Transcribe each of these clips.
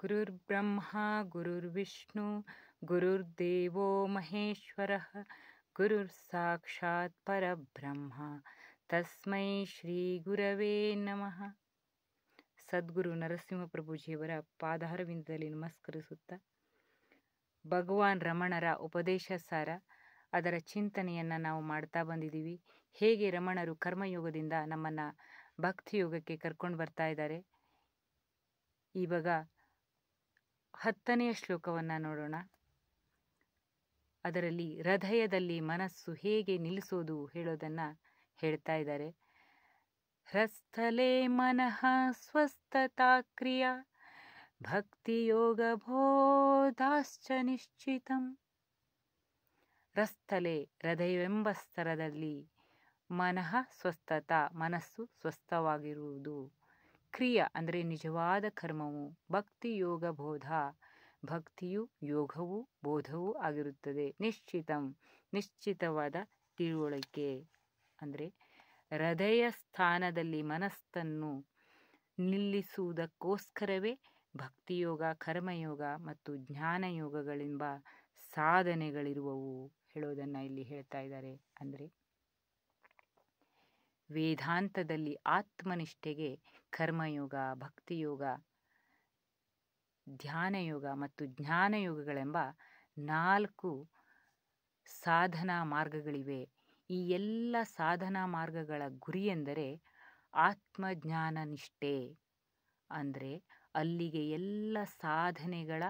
ಗುರುರ್ ಬ್ರಹ್ಮ ಗುರುರ್ ದೇವೋ ಮಹೇಶ್ವರ ಗುರುರ್ ಸಾಕ್ಷಾತ್ ಪರಬ್ರಹ್ಮ ತಸ್ಮೈ ಶ್ರೀ ಗುರವೇ ನಮಃ ಸದ್ಗುರು ನರಸಿಂಹಪ್ರಭುಜಿಯವರ ಪಾದಾರವಿಂದದಲ್ಲಿ ನಮಸ್ಕರಿಸುತ್ತ ಭಗವಾನ್ ರಮಣರ ಉಪದೇಶ ಸಾರ ಅದರ ಚಿಂತನೆಯನ್ನು ನಾವು ಮಾಡ್ತಾ ಬಂದಿದ್ದೀವಿ ಹೇಗೆ ರಮಣರು ಕರ್ಮಯೋಗದಿಂದ ನಮ್ಮನ್ನು ಭಕ್ತಿಯೋಗಕ್ಕೆ ಕರ್ಕೊಂಡು ಬರ್ತಾ ಇದ್ದಾರೆ ಇವಾಗ ಹತ್ತನೆಯ ಶ್ಲೋಕವನ್ನು ನೋಡೋಣ ಅದರಲ್ಲಿ ಹೃದಯದಲ್ಲಿ ಮನಸ್ಸು ಹೇಗೆ ನಿಲ್ಲಿಸೋದು ಹೇಳೋದನ್ನು ಹೇಳ್ತಾ ಇದ್ದಾರೆ ಹ್ರಸ್ಥಲೆ ಮನಃ ಸ್ವಸ್ಥತಾ ಕ್ರಿಯ ಭಕ್ತಿಯೋಗ ಬೋಧಾಶ್ಚ ನಿಶ್ಚಿತಂ ಹ್ರಸ್ಥಲೆ ಹೃದಯವೆಂಬ ಸ್ತರದಲ್ಲಿ ಮನಃ ಸ್ವಸ್ಥತಾ ಮನಸ್ಸು ಸ್ವಸ್ಥವಾಗಿರುವುದು ಕ್ರಿಯ ಅಂದರೆ ನಿಜವಾದ ಕರ್ಮವು ಭಕ್ತಿ ಯೋಗ ಬೋಧ ಭಕ್ತಿಯು ಯೋಗವು ಬೋಧವೂ ಆಗಿರುತ್ತದೆ ನಿಶ್ಚಿತಂ ನಿಶ್ಚಿತವಾದ ತಿಳುವಳಿಕೆ ಅಂದರೆ ಹೃದಯ ಸ್ಥಾನದಲ್ಲಿ ಮನಸ್ಸನ್ನು ನಿಲ್ಲಿಸುವುದಕ್ಕೋಸ್ಕರವೇ ಭಕ್ತಿಯೋಗ ಕರ್ಮಯೋಗ ಮತ್ತು ಜ್ಞಾನ ಯೋಗಗಳೆಂಬ ಸಾಧನೆಗಳಿರುವವು ಹೇಳೋದನ್ನು ಇಲ್ಲಿ ಹೇಳ್ತಾ ಇದ್ದಾರೆ ಅಂದರೆ ವೇದಾಂತದಲ್ಲಿ ಆತ್ಮನಿಷ್ಠೆಗೆ ಕರ್ಮಯೋಗ ಭಕ್ತಿಯೋಗ ಧ್ಯಾನಯೋಗ ಮತ್ತು ಜ್ಞಾನಯೋಗಗಳೆಂಬ ನಾಲ್ಕು ಸಾಧನಾ ಮಾರ್ಗಗಳಿವೆ ಈ ಎಲ್ಲ ಸಾಧನಾ ಮಾರ್ಗಗಳ ಗುರಿಯೆಂದರೆ ಆತ್ಮಜ್ಞಾನ ನಿಷ್ಠೆ ಅಂದರೆ ಅಲ್ಲಿಗೆ ಎಲ್ಲ ಸಾಧನೆಗಳ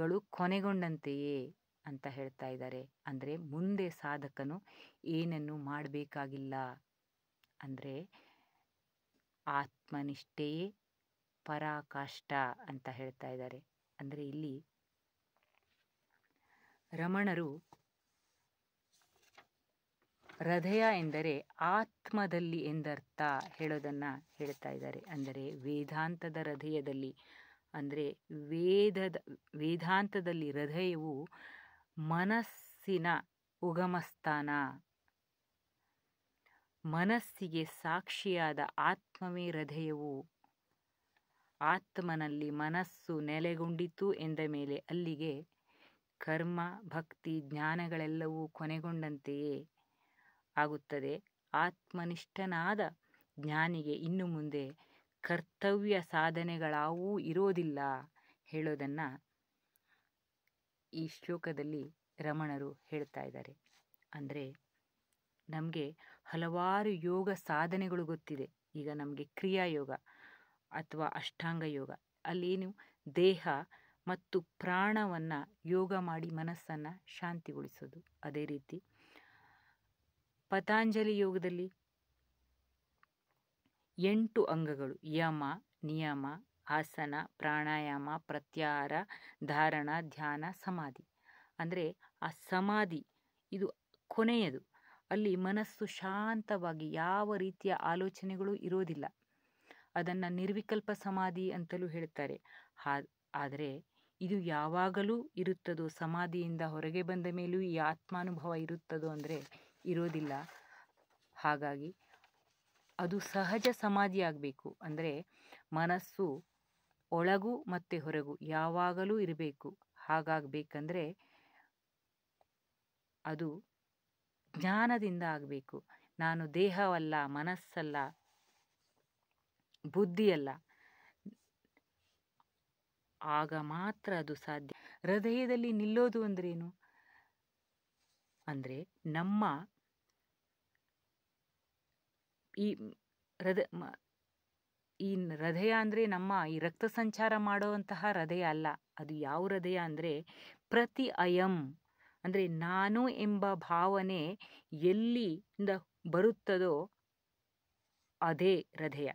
ಗಳು ಕೊನೆಗೊಂಡಂತೆಯೇ ಅಂತ ಹೇಳ್ತಾ ಇದ್ದಾರೆ ಅಂದರೆ ಮುಂದೆ ಸಾಧಕನು ಏನನ್ನು ಮಾಡಬೇಕಾಗಿಲ್ಲ ಅಂದರೆ ಆತ್ಮನಿಷ್ಠೆಯೇ ಪರಾಕಾಷ್ಟ ಅಂತ ಹೇಳ್ತಾ ಇದ್ದಾರೆ ಅಂದರೆ ಇಲ್ಲಿ ರಮಣರು ಹೃದಯ ಎಂದರೆ ಆತ್ಮದಲ್ಲಿ ಎಂದರ್ಥ ಹೇಳೋದನ್ನು ಹೇಳ್ತಾ ಇದ್ದಾರೆ ಅಂದರೆ ವೇದಾಂತದ ಹೃದಯದಲ್ಲಿ ಅಂದರೆ ವೇದದ ವೇದಾಂತದಲ್ಲಿ ಹೃದಯವು ಮನಸ್ಸಿನ ಉಗಮಸ್ಥಾನ ಮನಸ್ಸಿಗೆ ಸಾಕ್ಷಿಯಾದ ಆತ್ಮವೇ ಹೃದಯವು ಆತ್ಮನಲ್ಲಿ ಮನಸ್ಸು ನೆಲೆಗೊಂಡಿತು ಎಂದ ಮೇಲೆ ಅಲ್ಲಿಗೆ ಕರ್ಮ ಭಕ್ತಿ ಜ್ಞಾನಗಳೆಲ್ಲವೂ ಕೊನೆಗೊಂಡಂತೆಯೇ ಆಗುತ್ತದೆ ಆತ್ಮನಿಷ್ಠನಾದ ಜ್ಞಾನಿಗೆ ಇನ್ನು ಮುಂದೆ ಕರ್ತವ್ಯ ಸಾಧನೆಗಳಾವೂ ಇರೋದಿಲ್ಲ ಹೇಳೋದನ್ನು ಈ ಶ್ಲೋಕದಲ್ಲಿ ರಮಣರು ಹೇಳ್ತಾ ಇದ್ದಾರೆ ಅಂದರೆ ನಮಗೆ ಹಲವಾರು ಯೋಗ ಸಾಧನೆಗಳು ಗೊತ್ತಿದೆ ಈಗ ನಮಗೆ ಕ್ರಿಯಾ ಯೋಗ ಅಥವಾ ಅಷ್ಟಾಂಗ ಯೋಗ ಅಲ್ಲೇನು ದೇಹ ಮತ್ತು ಪ್ರಾಣವನ್ನು ಯೋಗ ಮಾಡಿ ಮನಸ್ಸನ್ನು ಶಾಂತಿಗೊಳಿಸೋದು ಅದೇ ರೀತಿ ಪತಾಂಜಲಿ ಯೋಗದಲ್ಲಿ ಎಂಟು ಅಂಗಗಳು ಯಮ ನಿಯಮ ಆಸನ ಪ್ರಾಣಾಯಾಮ ಪ್ರತ್ಯಾರ ಧಾರಣ ಧ್ಯಾನ ಸಮಾಧಿ ಅಂದರೆ ಆ ಸಮಾಧಿ ಇದು ಕೊನೆಯದು ಅಲ್ಲಿ ಮನಸ್ಸು ಶಾಂತವಾಗಿ ಯಾವ ರೀತಿಯ ಆಲೋಚನೆಗಳು ಇರೋದಿಲ್ಲ ಅದನ್ನು ನಿರ್ವಿಕಲ್ಪ ಸಮಾಧಿ ಅಂತಲೂ ಹೇಳ್ತಾರೆ ಆದರೆ ಇದು ಯಾವಾಗಲೂ ಇರುತ್ತದೋ ಸಮಾಧಿಯಿಂದ ಹೊರಗೆ ಬಂದ ಮೇಲೂ ಈ ಆತ್ಮಾನುಭವ ಇರುತ್ತದೋ ಅಂದರೆ ಇರೋದಿಲ್ಲ ಹಾಗಾಗಿ ಅದು ಸಹಜ ಸಮಾಧಿ ಆಗಬೇಕು ಅಂದರೆ ಮನಸ್ಸು ಒಳಗು ಮತ್ತು ಹೊರಗು ಯಾವಾಗಲೂ ಇರಬೇಕು ಹಾಗಾಗಬೇಕಂದ್ರೆ ಅದು ಜ್ಞಾನದಿಂದ ಆಗಬೇಕು ನಾನು ದೇಹವಲ್ಲ ಮನಸ್ಸಲ್ಲ ಬುದ್ಧಿಯಲ್ಲ ಆಗ ಮಾತ್ರ ಅದು ಸಾಧ್ಯ ಹೃದಯದಲ್ಲಿ ನಿಲ್ಲೋದು ಅಂದ್ರೇನು ಅಂದರೆ ನಮ್ಮ ಈ ಹೃದಯ ಈ ಹೃದಯ ಅಂದರೆ ನಮ್ಮ ಈ ರಕ್ತ ಸಂಚಾರ ಮಾಡುವಂತಹ ಹೃದಯ ಅಲ್ಲ ಅದು ಯಾವ ಹೃದಯ ಅಂದರೆ ಪ್ರತಿ ಅಯಂ ಅಂದರೆ ನಾನು ಎಂಬ ಭಾವನೆ ಎಲ್ಲಿಂದ ಬರುತ್ತದೋ ಅದೇ ಹೃದಯ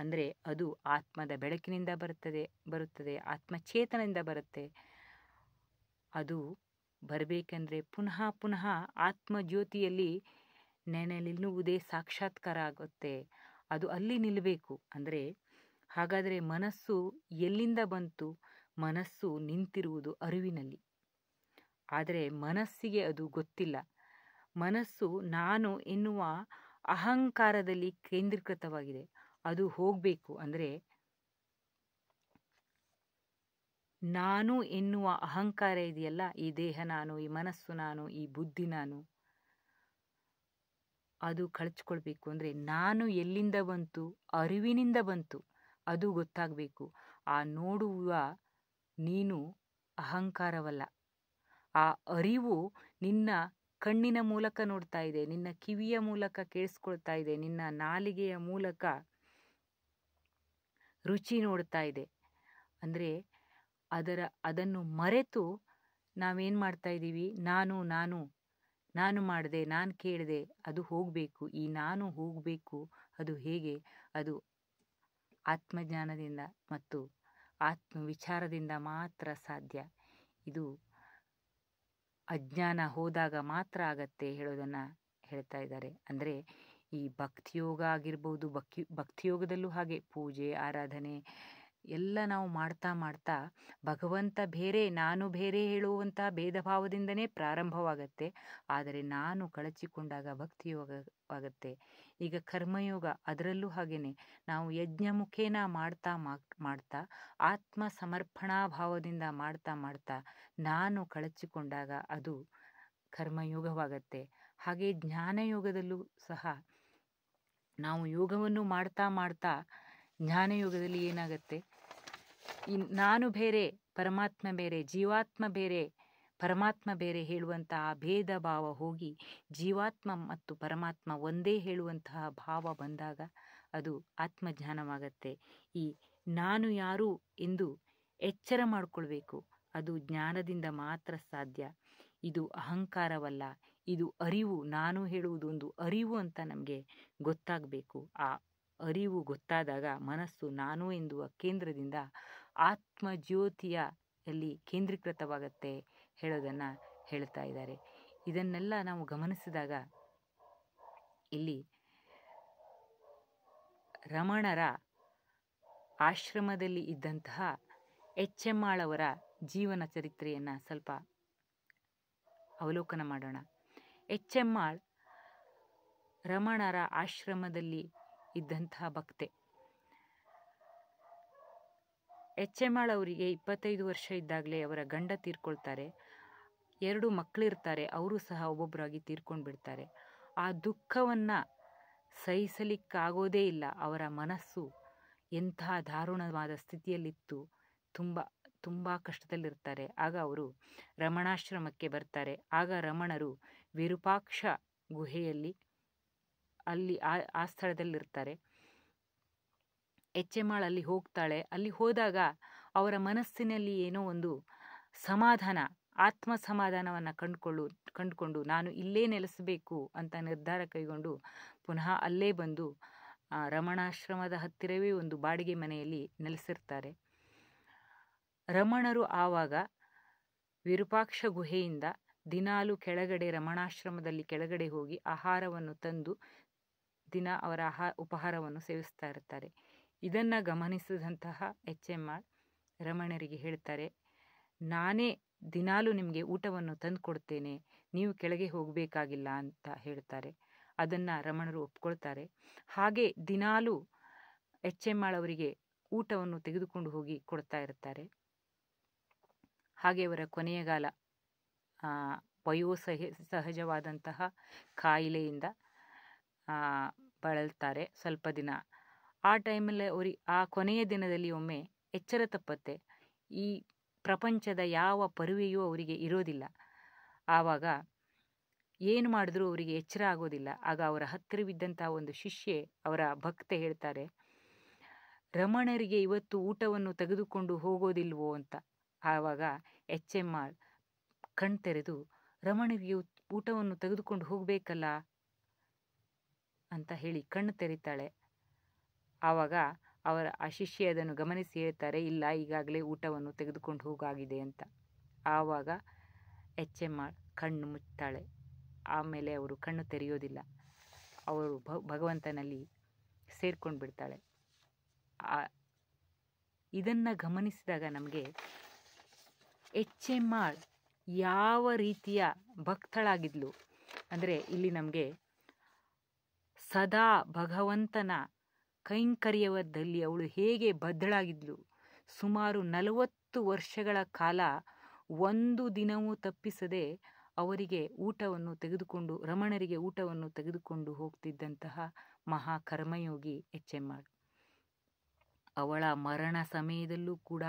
ಅಂದರೆ ಅದು ಆತ್ಮದ ಬೆಳಕಿನಿಂದ ಬರುತ್ತದೆ ಬರುತ್ತದೆ ಆತ್ಮಚೇತನದಿಂದ ಬರುತ್ತೆ ಅದು ಬರಬೇಕೆಂದರೆ ಪುನಃ ಪುನಃ ಆತ್ಮಜ್ಯೋತಿಯಲ್ಲಿ ನೆನೆ ನಿಲ್ಲುವುದೇ ಸಾಕ್ಷಾತ್ಕಾರ ಆಗುತ್ತೆ ಅದು ಅಲ್ಲಿ ನಿಲ್ಲಬೇಕು ಅಂದರೆ ಹಾಗಾದರೆ ಮನಸ್ಸು ಎಲ್ಲಿಂದ ಬಂತು ಮನಸ್ಸು ನಿಂತಿರುವುದು ಅರಿವಿನಲ್ಲಿ ಆದರೆ ಮನಸ್ಸಿಗೆ ಅದು ಗೊತ್ತಿಲ್ಲ ಮನಸ್ಸು ನಾನು ಎನ್ನುವ ಅಹಂಕಾರದಲ್ಲಿ ಕೇಂದ್ರೀಕೃತವಾಗಿದೆ ಅದು ಹೋಗಬೇಕು ಅಂದರೆ ನಾನು ಎನ್ನುವ ಅಹಂಕಾರ ಇದೆಯಲ್ಲ ಈ ದೇಹ ನಾನು ಈ ಮನಸ್ಸು ನಾನು ಈ ಬುದ್ಧಿ ನಾನು ಅದು ಕಳಚ್ಕೊಳ್ಬೇಕು ಅಂದರೆ ನಾನು ಎಲ್ಲಿಂದ ಬಂತು ಅರಿವಿನಿಂದ ಬಂತು ಅದು ಗೊತ್ತಾಗಬೇಕು ಆ ನೋಡುವ ನೀನು ಅಹಂಕಾರವಲ್ಲ ಆ ಅರಿವು ನಿನ್ನ ಕಣ್ಣಿನ ಮೂಲಕ ನೋಡ್ತಾ ಇದೆ ನಿನ್ನ ಕಿವಿಯ ಮೂಲಕ ಕೇಳಿಸ್ಕೊಳ್ತಾ ಇದೆ ನಿನ್ನ ನಾಲಿಗೆಯ ಮೂಲಕ ರುಚಿ ನೋಡ್ತಾ ಇದೆ ಅಂದರೆ ಅದರ ಅದನ್ನು ಮರೆತು ನಾವೇನು ಮಾಡ್ತಾ ಇದ್ದೀವಿ ನಾನು ನಾನು ನಾನು ಮಾಡಿದೆ ನಾನು ಕೇಳಿದೆ ಅದು ಹೋಗಬೇಕು ಈ ನಾನು ಹೋಗಬೇಕು ಅದು ಹೇಗೆ ಅದು ಆತ್ಮಜ್ಞಾನದಿಂದ ಮತ್ತು ಆತ್ಮ ವಿಚಾರದಿಂದ ಮಾತ್ರ ಸಾಧ್ಯ ಇದು ಅಜ್ಞಾನ ಹೋದಾಗ ಮಾತ್ರ ಆಗತ್ತೆ ಹೇಳೋದನ್ನು ಹೇಳ್ತಾ ಇದ್ದಾರೆ ಅಂದರೆ ಈ ಭಕ್ತಿಯೋಗ ಆಗಿರ್ಬೋದು ಭಕ್ತಿ ಭಕ್ತಿಯೋಗದಲ್ಲೂ ಹಾಗೆ ಪೂಜೆ ಆರಾಧನೆ ಎಲ್ಲ ನಾವು ಮಾಡ್ತಾ ಮಾಡ್ತಾ ಭಗವಂತ ಬೇರೆ ನಾನು ಬೇರೆ ಹೇಳುವಂಥ ಭೇದ ಭಾವದಿಂದನೇ ಪ್ರಾರಂಭವಾಗತ್ತೆ ಆದರೆ ನಾನು ಕಳಚಿಕೊಂಡಾಗ ಭಕ್ತಿಯೋಗವಾಗತ್ತೆ ಈಗ ಕರ್ಮಯೋಗ ಅದರಲ್ಲೂ ಹಾಗೆಯೇ ನಾವು ಯಜ್ಞ ಮುಖೇನ ಮಾಡ್ತಾ ಮಾಡ್ತಾ ಆತ್ಮ ಸಮರ್ಪಣಾ ಭಾವದಿಂದ ಮಾಡ್ತಾ ಮಾಡ್ತಾ ನಾನು ಕಳಚಿಕೊಂಡಾಗ ಅದು ಕರ್ಮಯೋಗವಾಗತ್ತೆ ಹಾಗೆ ಜ್ಞಾನಯೋಗದಲ್ಲೂ ಸಹ ನಾವು ಯೋಗವನ್ನು ಮಾಡ್ತಾ ಮಾಡ್ತಾ ಜ್ಞಾನಯೋಗದಲ್ಲಿ ಏನಾಗತ್ತೆ ನಾನು ಬೇರೆ ಪರಮಾತ್ಮ ಬೇರೆ ಜೀವಾತ್ಮ ಬೇರೆ ಪರಮಾತ್ಮ ಬೇರೆ ಹೇಳುವಂತಹ ಭೇದ ಭಾವ ಹೋಗಿ ಜೀವಾತ್ಮ ಮತ್ತು ಪರಮಾತ್ಮ ಒಂದೇ ಹೇಳುವಂತಹ ಭಾವ ಬಂದಾಗ ಅದು ಆತ್ಮಜ್ಞಾನವಾಗತ್ತೆ ಈ ನಾನು ಯಾರು ಎಂದು ಎಚ್ಚರ ಮಾಡಿಕೊಳ್ಬೇಕು ಅದು ಜ್ಞಾನದಿಂದ ಮಾತ್ರ ಸಾಧ್ಯ ಇದು ಅಹಂಕಾರವಲ್ಲ ಇದು ಅರಿವು ನಾನು ಹೇಳುವುದು ಒಂದು ಅರಿವು ಅಂತ ನಮಗೆ ಗೊತ್ತಾಗಬೇಕು ಆ ಅರಿವು ಗೊತ್ತಾದಾಗ ಮನಸ್ಸು ನಾನು ಎಂದುವ ಕೇಂದ್ರದಿಂದ ಆತ್ಮಜ್ಯೋತಿಯಲ್ಲಿ ಕೇಂದ್ರೀಕೃತವಾಗತ್ತೆ ಹೇಳೋದನ್ನು ಹೇಳ್ತಾ ಇದ್ದಾರೆ ಇದನ್ನೆಲ್ಲ ನಾವು ಗಮನಿಸಿದಾಗ ಇಲ್ಲಿ ರಮಣರ ಆಶ್ರಮದಲ್ಲಿ ಇದ್ದಂತಹ ಎಚ್ ಎಮ್ ಆಳವರ ಜೀವನ ಚರಿತ್ರೆಯನ್ನು ಸ್ವಲ್ಪ ಅವಲೋಕನ ಮಾಡೋಣ ಎಚ್ ಎಮ್ ಆಳ್ ರಮಣರ ಆಶ್ರಮದಲ್ಲಿ ಇದ್ದಂತಹ ಭಕ್ತೆ ಎಚ್ ಎಮ್ ಆಳ್ ಅವರಿಗೆ ಇಪ್ಪತ್ತೈದು ವರ್ಷ ಇದ್ದಾಗಲೇ ಅವರ ಗಂಡ ತೀರ್ಕೊಳ್ತಾರೆ ಎರಡು ಮಕ್ಕಳಿರ್ತಾರೆ ಅವರು ಸಹ ಒಬ್ಬೊಬ್ಬರಾಗಿ ತೀರ್ಕೊಂಡು ಬಿಡ್ತಾರೆ ಆ ದುಃಖವನ್ನು ಸಹಿಸಲಿಕ್ಕಾಗೋದೇ ಇಲ್ಲ ಅವರ ಮನಸ್ಸು ಎಂಥ ದಾರುಣವಾದ ಸ್ಥಿತಿಯಲ್ಲಿತ್ತು ತುಂಬ ತುಂಬ ಕಷ್ಟದಲ್ಲಿರ್ತಾರೆ ಆಗ ಅವರು ರಮಣಾಶ್ರಮಕ್ಕೆ ಬರ್ತಾರೆ ಆಗ ರಮಣರು ವಿರೂಪಾಕ್ಷ ಗುಹೆಯಲ್ಲಿ ಅಲ್ಲಿ ಆ ಆ ಸ್ಥಳದಲ್ಲಿರ್ತಾರೆ ಎಮ್ ಅಲ್ಲಿ ಹೋಗ್ತಾಳೆ ಅಲ್ಲಿ ಹೋದಾಗ ಅವರ ಮನಸ್ಸಿನಲ್ಲಿ ಏನೋ ಒಂದು ಸಮಾಧಾನ ಆತ್ಮ ಸಮಾಧಾನವನ್ನು ಕಂಡುಕೊಳ್ಳು ಕಂಡುಕೊಂಡು ನಾನು ಇಲ್ಲೇ ನೆಲೆಸಬೇಕು ಅಂತ ನಿರ್ಧಾರ ಕೈಗೊಂಡು ಪುನಃ ಅಲ್ಲೇ ಬಂದು ರಮಣಾಶ್ರಮದ ಹತ್ತಿರವೇ ಒಂದು ಬಾಡಿಗೆ ಮನೆಯಲ್ಲಿ ನೆಲೆಸಿರ್ತಾರೆ ರಮಣರು ಆವಾಗ ವಿರೂಪಾಕ್ಷ ಗುಹೆಯಿಂದ ದಿನಾಲು ಕೆಳಗಡೆ ರಮಣಾಶ್ರಮದಲ್ಲಿ ಕೆಳಗಡೆ ಹೋಗಿ ಆಹಾರವನ್ನು ತಂದು ದಿನ ಅವರ ಆಹಾ ಉಪಹಾರವನ್ನು ಸೇವಿಸ್ತಾ ಇರ್ತಾರೆ ಇದನ್ನು ಗಮನಿಸಿದಂತಹ ಎಚ್ ಎಮ್ ಆರ್ ರಮಣರಿಗೆ ಹೇಳ್ತಾರೆ ನಾನೇ ದಿನಾಲೂ ನಿಮಗೆ ಊಟವನ್ನು ತಂದು ಕೊಡ್ತೇನೆ ನೀವು ಕೆಳಗೆ ಹೋಗಬೇಕಾಗಿಲ್ಲ ಅಂತ ಹೇಳ್ತಾರೆ ಅದನ್ನು ರಮಣರು ಒಪ್ಕೊಳ್ತಾರೆ ಹಾಗೆ ದಿನಾಲೂ ಎಚ್ ಎಮ್ ಅವರಿಗೆ ಊಟವನ್ನು ತೆಗೆದುಕೊಂಡು ಹೋಗಿ ಕೊಡ್ತಾ ಇರ್ತಾರೆ ಹಾಗೆ ಅವರ ಕೊನೆಯಗಾಲ ವಯೋಸಹ ಸಹಜವಾದಂತಹ ಕಾಯಿಲೆಯಿಂದ ಬಳಲ್ತಾರೆ ಸ್ವಲ್ಪ ದಿನ ಆ ಟೈಮಲ್ಲಿ ಅವರಿಗೆ ಆ ಕೊನೆಯ ದಿನದಲ್ಲಿ ಒಮ್ಮೆ ಎಚ್ಚರ ತಪ್ಪತ್ತೆ ಈ ಪ್ರಪಂಚದ ಯಾವ ಪರುವೆಯೂ ಅವರಿಗೆ ಇರೋದಿಲ್ಲ ಆವಾಗ ಏನು ಮಾಡಿದ್ರೂ ಅವರಿಗೆ ಎಚ್ಚರ ಆಗೋದಿಲ್ಲ ಆಗ ಅವರ ಹತ್ತಿರವಿದ್ದಂಥ ಒಂದು ಶಿಷ್ಯೆ ಅವರ ಭಕ್ತೆ ಹೇಳ್ತಾರೆ ರಮಣರಿಗೆ ಇವತ್ತು ಊಟವನ್ನು ತೆಗೆದುಕೊಂಡು ಹೋಗೋದಿಲ್ವೋ ಅಂತ ಆವಾಗ ಎಚ್ ಎಮ್ ಆರ್ ತೆರೆದು ರಮಣರಿಗೆ ಊಟವನ್ನು ತೆಗೆದುಕೊಂಡು ಹೋಗಬೇಕಲ್ಲ ಅಂತ ಹೇಳಿ ಕಣ್ಣು ತೆರೀತಾಳೆ ಆವಾಗ ಅವರ ಅಶಿಷ್ಯ ಅದನ್ನು ಗಮನಿಸಿ ಹೇಳ್ತಾರೆ ಇಲ್ಲ ಈಗಾಗಲೇ ಊಟವನ್ನು ತೆಗೆದುಕೊಂಡು ಹೋಗಾಗಿದೆ ಅಂತ ಆವಾಗ ಎಚ್ ಎಮ್ ಆರ್ ಕಣ್ಣು ಮುಚ್ತಾಳೆ ಆಮೇಲೆ ಅವರು ಕಣ್ಣು ತೆರೆಯೋದಿಲ್ಲ ಅವರು ಭ ಭಗವಂತನಲ್ಲಿ ಸೇರ್ಕೊಂಡು ಬಿಡ್ತಾಳೆ ಇದನ್ನು ಗಮನಿಸಿದಾಗ ನಮಗೆ ಎಚ್ ಎಂ ಆರ್ ಯಾವ ರೀತಿಯ ಭಕ್ತಳಾಗಿದ್ಲು ಅಂದರೆ ಇಲ್ಲಿ ನಮಗೆ ಸದಾ ಭಗವಂತನ ಕೈಂಕರ್ಯವದಲ್ಲಿ ಅವಳು ಹೇಗೆ ಬದ್ಧಳಾಗಿದ್ಲು ಸುಮಾರು ನಲವತ್ತು ವರ್ಷಗಳ ಕಾಲ ಒಂದು ದಿನವೂ ತಪ್ಪಿಸದೆ ಅವರಿಗೆ ಊಟವನ್ನು ತೆಗೆದುಕೊಂಡು ರಮಣರಿಗೆ ಊಟವನ್ನು ತೆಗೆದುಕೊಂಡು ಹೋಗ್ತಿದ್ದಂತಹ ಮಹಾ ಕರ್ಮಯೋಗಿ ಎಚ್ ಎಂ ಆರ್ ಅವಳ ಮರಣ ಸಮಯದಲ್ಲೂ ಕೂಡ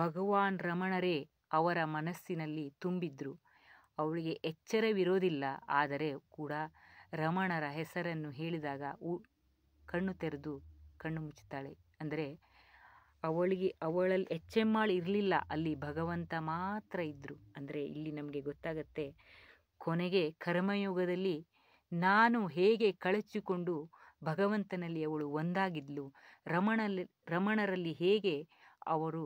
ಭಗವಾನ್ ರಮಣರೇ ಅವರ ಮನಸ್ಸಿನಲ್ಲಿ ತುಂಬಿದ್ರು ಅವಳಿಗೆ ಎಚ್ಚರವಿರೋದಿಲ್ಲ ಆದರೆ ಕೂಡ ರಮಣರ ಹೆಸರನ್ನು ಹೇಳಿದಾಗ ಕಣ್ಣು ತೆರೆದು ಕಣ್ಣು ಮುಚ್ಚುತ್ತಾಳೆ ಅಂದರೆ ಅವಳಿಗೆ ಅವಳಲ್ಲಿ ಆಳ್ ಇರಲಿಲ್ಲ ಅಲ್ಲಿ ಭಗವಂತ ಮಾತ್ರ ಇದ್ದರು ಅಂದರೆ ಇಲ್ಲಿ ನಮಗೆ ಗೊತ್ತಾಗತ್ತೆ ಕೊನೆಗೆ ಕರ್ಮಯೋಗದಲ್ಲಿ ನಾನು ಹೇಗೆ ಕಳಚಿಕೊಂಡು ಭಗವಂತನಲ್ಲಿ ಅವಳು ಒಂದಾಗಿದ್ಲು ರಮಣಲ್ಲಿ ರಮಣರಲ್ಲಿ ಹೇಗೆ ಅವರು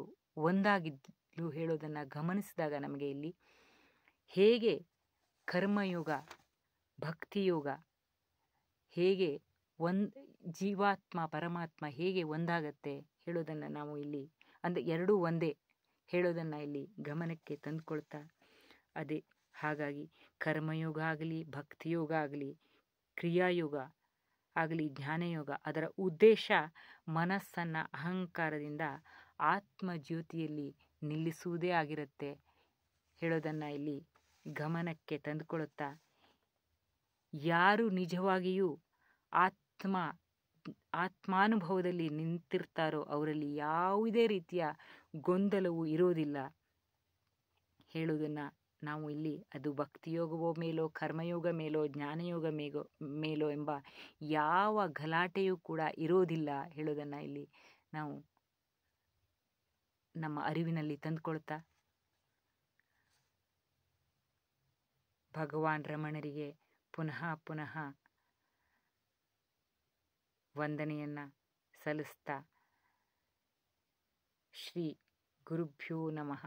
ಒಂದಾಗಿದ್ಲು ಹೇಳೋದನ್ನು ಗಮನಿಸಿದಾಗ ನಮಗೆ ಇಲ್ಲಿ ಹೇಗೆ ಕರ್ಮಯೋಗ ಭಕ್ತಿಯೋಗ ಹೇಗೆ ಒಂದು ಜೀವಾತ್ಮ ಪರಮಾತ್ಮ ಹೇಗೆ ಒಂದಾಗತ್ತೆ ಹೇಳೋದನ್ನು ನಾವು ಇಲ್ಲಿ ಅಂದರೆ ಎರಡೂ ಒಂದೇ ಹೇಳೋದನ್ನು ಇಲ್ಲಿ ಗಮನಕ್ಕೆ ತಂದುಕೊಳ್ತಾ ಅದೇ ಹಾಗಾಗಿ ಕರ್ಮಯೋಗ ಆಗಲಿ ಭಕ್ತಿಯೋಗ ಆಗಲಿ ಕ್ರಿಯಾಯೋಗ ಆಗಲಿ ಜ್ಞಾನಯೋಗ ಅದರ ಉದ್ದೇಶ ಮನಸ್ಸನ್ನು ಅಹಂಕಾರದಿಂದ ಆತ್ಮ ಜ್ಯೋತಿಯಲ್ಲಿ ನಿಲ್ಲಿಸುವುದೇ ಆಗಿರುತ್ತೆ ಹೇಳೋದನ್ನು ಇಲ್ಲಿ ಗಮನಕ್ಕೆ ತಂದುಕೊಳ್ಳುತ್ತಾ ಯಾರು ನಿಜವಾಗಿಯೂ ಆತ್ಮ ಆತ್ಮಾನುಭವದಲ್ಲಿ ನಿಂತಿರ್ತಾರೋ ಅವರಲ್ಲಿ ಯಾವುದೇ ರೀತಿಯ ಗೊಂದಲವೂ ಇರೋದಿಲ್ಲ ಹೇಳುವುದನ್ನು ನಾವು ಇಲ್ಲಿ ಅದು ಭಕ್ತಿಯೋಗವೋ ಮೇಲೋ ಕರ್ಮಯೋಗ ಮೇಲೋ ಜ್ಞಾನಯೋಗ ಮೇಗೋ ಮೇಲೋ ಎಂಬ ಯಾವ ಗಲಾಟೆಯೂ ಕೂಡ ಇರೋದಿಲ್ಲ ಹೇಳೋದನ್ನು ಇಲ್ಲಿ ನಾವು ನಮ್ಮ ಅರಿವಿನಲ್ಲಿ ತಂದುಕೊಳ್ತಾ ಭಗವಾನ್ ರಮಣರಿಗೆ ಪುನಃ ಪುನಃ ವಂದನೆಯನ್ನು ಸಲ್ಲಿಸ್ತಾ ಶ್ರೀ ಗುರುಭ್ಯೋ ನಮಃ